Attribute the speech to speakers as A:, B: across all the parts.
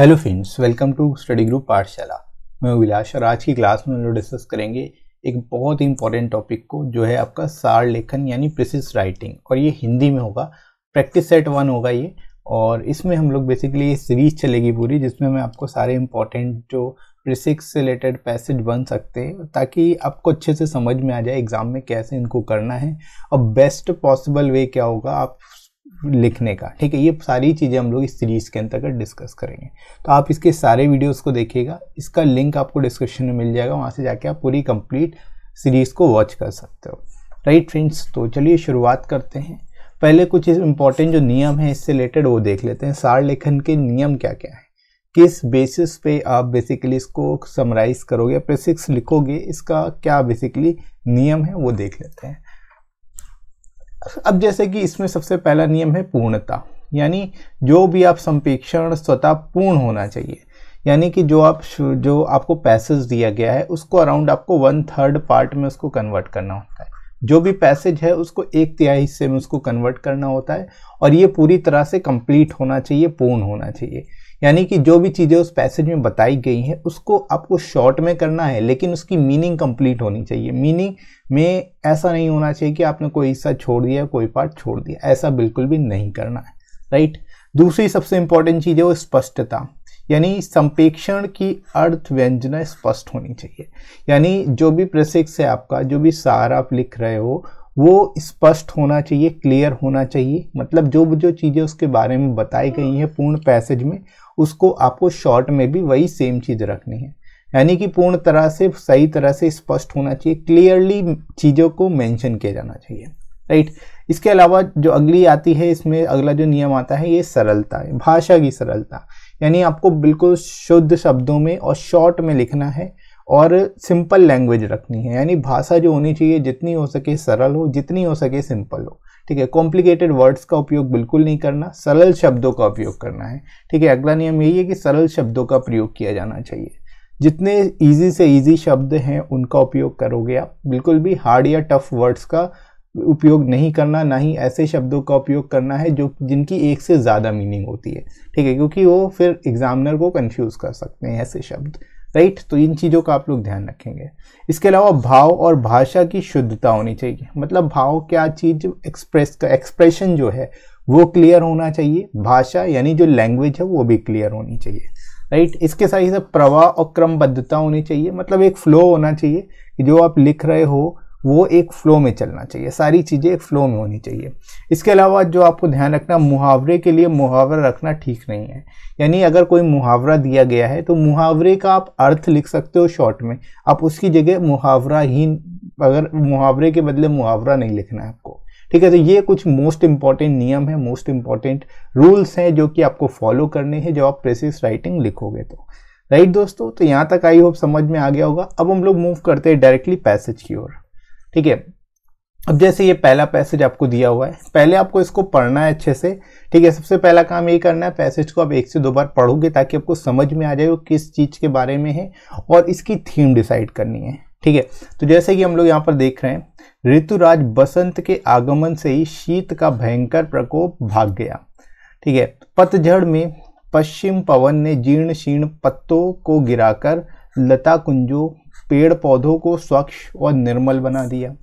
A: hello friends welcome to study group Pathshala मैं अभिलाष और आज की क्लास में हम लोग डिस्कस करेंगे एक बहुत ही इंपॉर्टेंट टॉपिक को जो है आपका सार लेखन यानी प्रिसिस राइटिंग और ये हिंदी में होगा प्रैक्टिस सेट वन होगा ये और इसमें हम लोग बेसिकली ये सीरीज चलेगी पूरी जिसमें मैं आपको सारे इंपॉर्टेंट जो प्रिसिक्स से रिलेटेड पैसेज बन सकते हैं ताकि आपको अच्छे से समझ में आ जाए एग्ज़ाम में कैसे इनको करना है और बेस्ट पॉसिबल वे क्या होगा आप लिखने का ठीक है ये सारी चीज़ें हम लोग इस सीरीज़ के अंतर्गत डिस्कस करेंगे तो आप इसके सारे वीडियोस को देखिएगा इसका लिंक आपको डिस्क्रिप्शन में मिल जाएगा वहाँ से जाके आप पूरी कंप्लीट सीरीज़ को वॉच कर सकते हो राइट फ्रेंड्स तो चलिए शुरुआत करते हैं पहले कुछ इंपॉर्टेंट जो नियम हैं इससे रिलेटेड वो देख लेते हैं सार लेखन के नियम क्या क्या हैं किस बेसिस पे आप बेसिकली इसको समराइज़ करोगे प्रेसिक्स लिखोगे इसका क्या बेसिकली नियम है वो देख लेते हैं अब जैसे कि इसमें सबसे पहला नियम है पूर्णता यानी जो भी आप संपेक्षण स्वतः पूर्ण होना चाहिए यानी कि जो आप जो आपको पैसेज दिया गया है उसको अराउंड आपको वन थर्ड पार्ट में उसको कन्वर्ट करना होता है जो भी पैसेज है उसको एक तिहाई हिस्से में उसको कन्वर्ट करना होता है और ये पूरी तरह से कंप्लीट होना चाहिए पूर्ण होना चाहिए यानी कि जो भी चीज़ें उस पैसेज में बताई गई हैं उसको आपको शॉर्ट में करना है लेकिन उसकी मीनिंग कंप्लीट होनी चाहिए मीनिंग में ऐसा नहीं होना चाहिए कि आपने कोई हिस्सा छोड़ दिया कोई पार्ट छोड़ दिया ऐसा बिल्कुल भी नहीं करना है राइट दूसरी सबसे इंपॉर्टेंट चीज़ है वो स्पष्टता यानी संपेक्षण की अर्थ व्यंजना स्पष्ट होनी चाहिए यानी जो भी प्रशिक्ष है आपका जो भी सार आप लिख रहे हो वो स्पष्ट होना चाहिए क्लियर होना चाहिए मतलब जो जो चीज़ें उसके बारे में बताई गई हैं पूर्ण पैसेज में उसको आपको शॉर्ट में भी वही सेम चीज़ रखनी है यानी कि पूर्ण तरह से सही तरह से स्पष्ट होना चाहिए क्लियरली चीज़ों को मेंशन किया जाना चाहिए राइट इसके अलावा जो अगली आती है इसमें अगला जो नियम आता है ये सरलता है भाषा की सरलता यानी आपको बिल्कुल शुद्ध शब्दों में और शॉर्ट में लिखना है और सिंपल लैंग्वेज रखनी है यानी भाषा जो होनी चाहिए जितनी हो सके सरल हो जितनी हो सके सिंपल हो ठीक है कॉम्प्लिकेटेड वर्ड्स का उपयोग बिल्कुल नहीं करना सरल शब्दों का उपयोग करना है ठीक है अगला नियम यही है कि सरल शब्दों का प्रयोग किया जाना चाहिए जितने ईजी से ईजी शब्द हैं उनका उपयोग करोगे आप बिल्कुल भी हार्ड या टफ वर्ड्स का उपयोग नहीं करना ना ही ऐसे शब्दों का उपयोग करना है जो जिनकी एक से ज़्यादा मीनिंग होती है ठीक है क्योंकि वो फिर एग्जामिनर को कंफ्यूज कर सकते हैं ऐसे शब्द राइट तो इन चीज़ों का आप लोग ध्यान रखेंगे इसके अलावा भाव और भाषा की शुद्धता होनी चाहिए मतलब भाव क्या चीज़ एक्सप्रेस का एक्सप्रेशन जो है वो क्लियर होना चाहिए भाषा यानी जो लैंग्वेज है वो भी क्लियर होनी चाहिए राइट इसके साथ ही साथ प्रवाह और क्रमबद्धता होनी चाहिए मतलब एक फ्लो होना चाहिए कि जो आप लिख रहे हो वो एक फ़्लो में चलना चाहिए सारी चीज़ें एक फ़्लो में होनी चाहिए इसके अलावा जो आपको ध्यान रखना मुहावरे के लिए मुहावरा रखना ठीक नहीं है यानी अगर कोई मुहावरा दिया गया है तो मुहावरे का आप अर्थ लिख सकते हो शॉर्ट में आप उसकी जगह मुहावरा ही अगर मुहावरे के बदले मुहावरा नहीं लिखना है आपको ठीक है तो ये कुछ मोस्ट इम्पॉर्टेंट नियम है मोस्ट इम्पॉर्टेंट रूल्स हैं जो कि आपको फॉलो करने हैं जब आप प्रेसिस राइटिंग लिखोगे तो राइट दोस्तों तो यहाँ तक आई होप समझ में आ गया होगा अब हम लोग मूव करते हैं डायरेक्टली पैसेज की ओर ठीक है अब जैसे ये पहला पैसेज आपको दिया हुआ है पहले आपको इसको पढ़ना है अच्छे से ठीक है सबसे पहला काम ये करना है पैसेज को आप एक से दो बार पढ़ोगे ताकि आपको समझ में आ जाए वो किस चीज़ के बारे में है और इसकी थीम डिसाइड करनी है ठीक है तो जैसे कि हम लोग यहाँ पर देख रहे हैं ऋतुराज बसंत के आगमन से ही शीत का भयंकर प्रकोप भाग गया ठीक है पतझड़ में पश्चिम पवन ने जीर्ण शीर्ण पत्तों को गिराकर लता कुंजों पेड़ पौधों को स्वच्छ और निर्मल बना दिया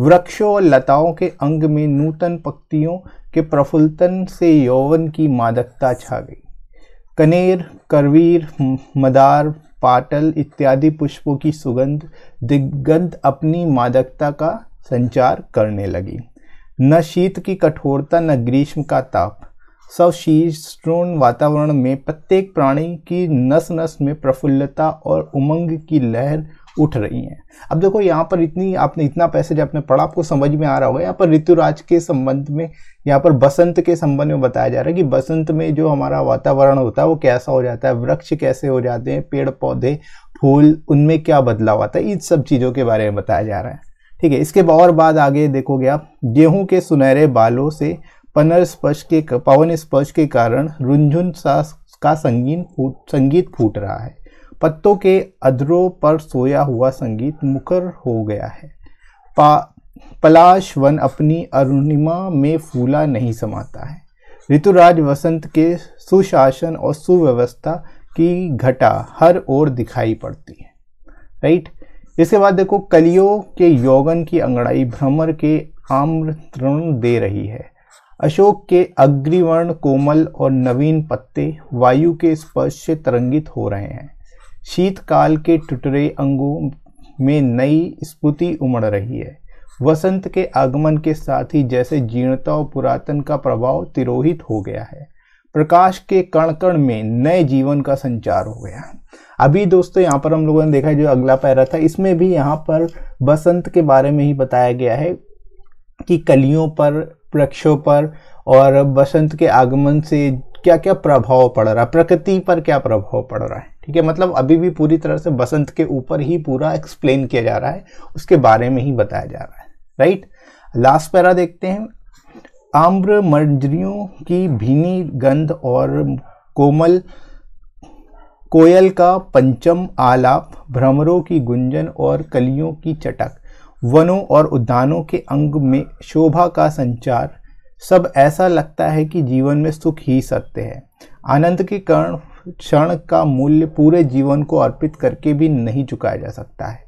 A: वृक्षों और लताओं के अंग में नूतन पक्तियों के प्रफुल्लतन से यौवन की मादकता छा गई कनेर करवीर मदार पाटल इत्यादि पुष्पों की सुगंध दिग्गंध अपनी मादकता का संचार करने लगी न शीत की कठोरता न ग्रीष्म का ताप सवशीष्ण वातावरण में प्रत्येक प्राणी की नस नस में प्रफुल्लता और उमंग की लहर उठ रही हैं अब देखो यहाँ पर इतनी आपने इतना जब आपने पढ़ा आपको समझ में आ रहा होगा यहाँ पर ऋतुराज के संबंध में यहाँ पर बसंत के संबंध में बताया जा रहा है कि बसंत में जो हमारा वातावरण होता है वो कैसा हो जाता है वृक्ष कैसे हो जाते हैं पेड़ पौधे फूल उनमें क्या बदलाव आता है इन सब चीज़ों के बारे में बताया जा रहा है ठीक है इसके और बाद आगे देखोगे आप गेहूँ के सुनहरे बालों से पनर स्पर्श के पवन स्पर्श के कारण रुंझुन सा का संगीन फूट संगीत फूट रहा है पत्तों के अधरों पर सोया हुआ संगीत मुकर हो गया है पा पलाश वन अपनी अरुणिमा में फूला नहीं समाता है ऋतुराज वसंत के सुशासन और सुव्यवस्था की घटा हर ओर दिखाई पड़ती है राइट इसके बाद देखो कलियों के यौगन की अंगड़ाई भ्रमर के आमंत्रण दे रही है अशोक के अग्रिवर्ण कोमल और नवीन पत्ते वायु के स्पर्श से तरंगित हो रहे हैं शीतकाल के टुटरे अंगों में नई स्फूति उमड़ रही है वसंत के आगमन के साथ ही जैसे जीर्णता और पुरातन का प्रभाव तिरोहित हो गया है प्रकाश के कण कण में नए जीवन का संचार हो गया अभी दोस्तों यहाँ पर हम लोगों ने देखा जो अगला पैरा था इसमें भी यहाँ पर बसंत के बारे में ही बताया गया है कि कलियों पर वृक्षों पर और बसंत के आगमन से क्या क्या प्रभाव पड़ रहा है प्रकृति पर क्या प्रभाव पड़ रहा है ठीक है मतलब अभी भी पूरी तरह से बसंत के ऊपर ही पूरा एक्सप्लेन किया जा रहा है उसके बारे में ही बताया जा रहा है राइट लास्ट पैरा देखते हैं आम्र मंजरियों की भीनी गंध और कोमल कोयल का पंचम आलाप भ्रमरों की गुंजन और कलियों की चटक वनों और उद्यानों के अंग में शोभा का संचार सब ऐसा लगता है कि जीवन में सुख ही सत्य है आनंद के कर्ण क्षण का मूल्य पूरे जीवन को अर्पित करके भी नहीं चुकाया जा सकता है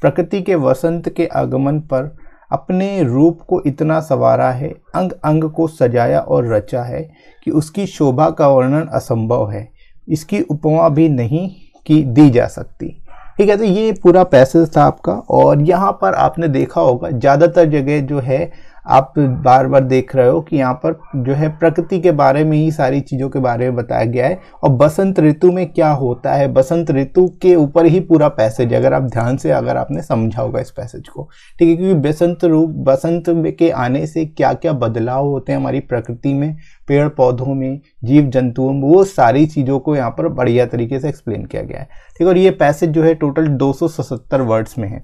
A: प्रकृति के वसंत के आगमन पर अपने रूप को इतना संवारा है अंग अंग को सजाया और रचा है कि उसकी शोभा का वर्णन असंभव है इसकी उपमा भी नहीं की दी जा सकती ठीक है तो ये पूरा पैसेज था आपका और यहाँ पर आपने देखा होगा ज़्यादातर जगह जो है आप बार बार देख रहे हो कि यहाँ पर जो है प्रकृति के बारे में ही सारी चीज़ों के बारे में बताया गया है और बसंत ऋतु में क्या होता है बसंत ऋतु के ऊपर ही पूरा पैसेज अगर आप ध्यान से अगर आपने समझा होगा इस पैसेज को ठीक है क्योंकि बसंत रूप बसंत के आने से क्या क्या बदलाव होते हैं हमारी प्रकृति में पेड़ पौधों में जीव जंतुओं में वो सारी चीज़ों को यहाँ पर बढ़िया तरीके से एक्सप्लेन किया गया है ठीक है और ये पैसेज जो है टोटल 277 वर्ड्स में है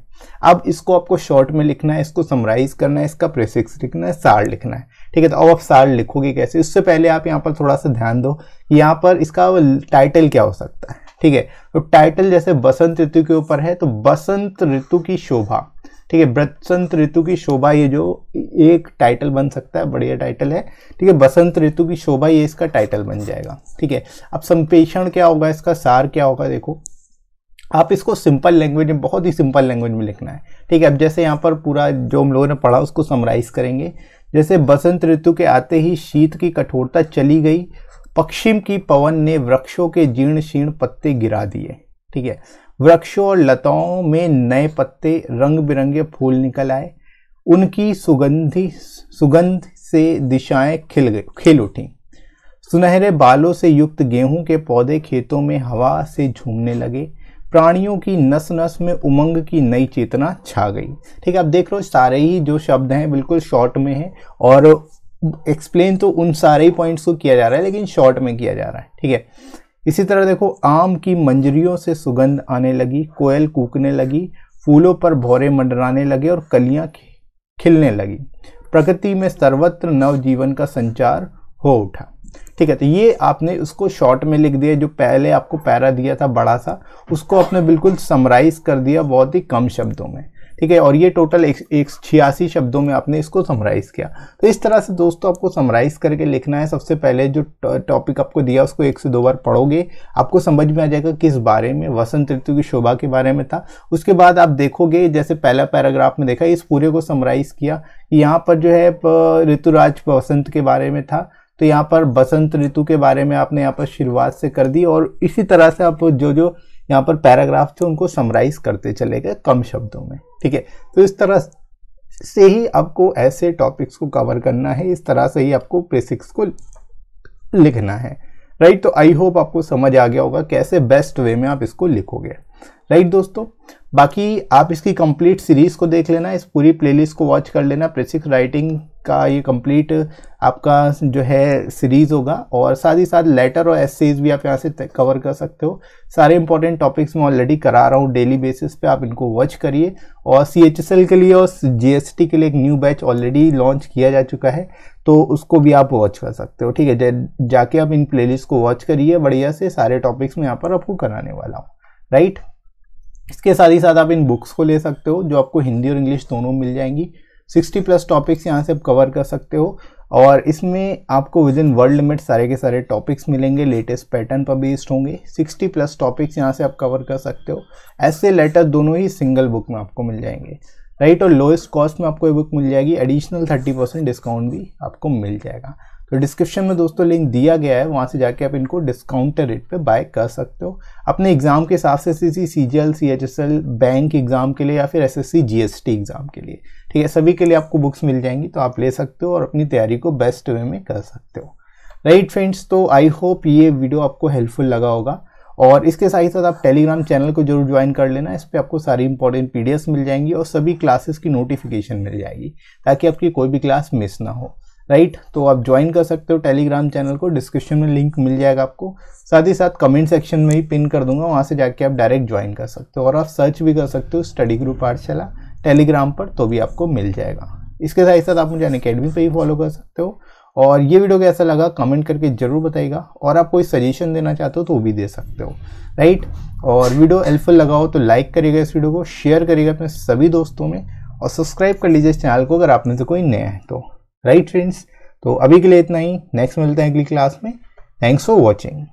A: अब इसको आपको शॉर्ट में लिखना है इसको समराइज करना है इसका प्रेसिक सिक्स लिखना है सार लिखना है ठीक है तो अब आप सार लिखोगे कैसे उससे पहले आप यहाँ पर थोड़ा सा ध्यान दो कि यहाँ पर इसका टाइटल क्या हो सकता है ठीक है तो टाइटल जैसे बसंत ऋतु के ऊपर है तो बसंत ऋतु की शोभा ठीक है बसंत ऋतु की शोभा ये जो एक टाइटल बन सकता है बढ़िया टाइटल है ठीक है बसंत ऋतु की शोभा ये इसका टाइटल बन जाएगा ठीक है अब संप्रेषण क्या होगा इसका सार क्या होगा देखो आप इसको सिंपल लैंग्वेज में बहुत ही सिंपल लैंग्वेज में लिखना है ठीक है अब जैसे यहाँ पर पूरा जो हम लोगों ने पढ़ा उसको समराइज करेंगे जैसे बसंत ऋतु के आते ही शीत की कठोरता चली गई पश्चिम की पवन ने वृक्षों के जीर्ण शीर्ण पत्ते गिरा दिए ठीक है वृक्षों और लताओं में नए पत्ते रंग बिरंगे फूल निकल आए उनकी सुगंधि सुगंध से दिशाएं खिल गई खिल उठी सुनहरे बालों से युक्त गेहूं के पौधे खेतों में हवा से झूमने लगे प्राणियों की नस नस में उमंग की नई चेतना छा गई ठीक है आप देख लो सारे ही जो शब्द हैं बिल्कुल शॉर्ट में हैं और एक्सप्लेन तो उन सारे ही पॉइंट्स को किया जा रहा है लेकिन शॉर्ट में किया जा रहा है ठीक है इसी तरह देखो आम की मंजरियों से सुगंध आने लगी कोयल कूकने लगी फूलों पर भौरे मंडराने लगे और कलियाँ खिलने लगी प्रकृति में सर्वत्र नवजीवन का संचार हो उठा ठीक है तो ये आपने उसको शॉर्ट में लिख दिया जो पहले आपको पैरा दिया था बड़ा सा उसको आपने बिल्कुल समराइज कर दिया बहुत ही कम शब्दों में ठीक है और ये टोटल एक, एक छियासी शब्दों में आपने इसको समराइज़ किया तो इस तरह से दोस्तों आपको समराइज़ करके लिखना है सबसे पहले जो टॉपिक आपको दिया उसको एक से दो बार पढ़ोगे आपको समझ में आ जाएगा किस बारे में वसंत ऋतु की शोभा के बारे में था उसके बाद आप देखोगे जैसे पहला पैराग्राफ में देखा इस पूरे को समराइज़ किया यहाँ पर जो है ऋतुराज वसंत के बारे में था तो यहाँ पर बसंत ऋतु के बारे में आपने यहाँ पर शुरुआत से कर दी और इसी तरह से आप जो जो यहाँ पर पैराग्राफ थे उनको समराइज करते चले गए कम शब्दों में ठीक है तो इस तरह से ही आपको ऐसे टॉपिक्स को कवर करना है इस तरह से ही आपको प्रेसिक्स को लिखना है राइट तो आई होप आपको समझ आ गया होगा कैसे बेस्ट वे में आप इसको लिखोगे राइट दोस्तों बाकी आप इसकी कंप्लीट सीरीज़ को देख लेना इस पूरी प्लेलिस्ट को वॉच कर लेना प्रेसिक्स राइटिंग का ये कंप्लीट आपका जो है सीरीज़ होगा और साथ ही साथ लेटर और एसेज भी आप यहाँ से कवर कर सकते हो सारे इंपॉर्टेंट टॉपिक्स मैं ऑलरेडी करा रहा हूँ डेली बेसिस पे आप इनको वॉच करिए और सी के लिए और जी के लिए एक न्यू बैच ऑलरेडी लॉन्च किया जा चुका है तो उसको भी आप वॉच कर सकते हो ठीक है जाके आप इन प्ले को वॉच करिए बढ़िया से सारे टॉपिक्स में यहाँ पर आपको कराने वाला हूँ राइट इसके साथ ही साथ आप इन बुक्स को ले सकते हो जो आपको हिंदी और इंग्लिश दोनों मिल जाएंगी सिक्सटी प्लस टॉपिक्स यहाँ से आप कवर कर सकते हो और इसमें आपको विद इन वर्ल्ड लिमिट सारे के सारे टॉपिक्स मिलेंगे लेटेस्ट पैटर्न पर बेस्ड होंगे 60 प्लस टॉपिक्स यहाँ से आप कवर कर सकते हो ऐसे लेटर दोनों ही सिंगल बुक में आपको मिल जाएंगे राइट और लोएस्ट कॉस्ट में आपको ये बुक मिल जाएगी एडिशनल 30 परसेंट डिस्काउंट भी आपको मिल जाएगा तो डिस्क्रिप्शन में दोस्तों लिंक दिया गया है वहाँ से जाके आप इनको डिस्काउंटेड रेट पे बाय कर सकते हो अपने एग्ज़ाम के हिसाब से C C C G L C H S L bank exam के लिए या फिर S S C G S T exam के लिए ठीक है सभी के लिए आपको बुक्स मिल जाएंगी तो आप ले सकते हो और अपनी तैयारी को बेस्ट वे में कर सकते हो राइट फ्रेंड्स तो आई होप ये वीडियो आपको हेल्पफुल लगा होगा और इसके साथ ही साथ आप टेलीग्राम चैनल को जरूर ज्वाइन कर लेना इस पर आपको सारी इंपॉर्टेंट पी मिल जाएंगी और सभी क्लासेस की नोटिफिकेशन मिल जाएगी ताकि आपकी कोई भी क्लास मिस ना हो राइट तो आप ज्वाइन कर सकते हो टेलीग्राम चैनल को डिस्क्रिप्शन में लिंक मिल जाएगा आपको साथ ही साथ कमेंट सेक्शन में ही पिन कर दूंगा वहाँ से जाके आप डायरेक्ट ज्वाइन कर सकते हो और आप सर्च भी कर सकते हो स्टडी ग्रुप पाठशाला टेलीग्राम पर तो भी आपको मिल जाएगा इसके साथ साथ आप मुझे अकेडमी पर ही फॉलो कर सकते हो और ये वीडियो कैसा लगा कमेंट करके ज़रूर बताइएगा और आप कोई सजेशन देना चाहते हो तो वो भी दे सकते हो राइट और वीडियो हेल्पफुल लगाओ तो लाइक करिएगा इस वीडियो को शेयर करिएगा अपने सभी दोस्तों में और सब्सक्राइब कर लीजिए इस चैनल को अगर आप में से कोई नया है तो राइट फ्रेंड्स तो अभी के लिए इतना ही नेक्स्ट मिलते हैं अगली क्लास में थैंक्स फॉर वॉचिंग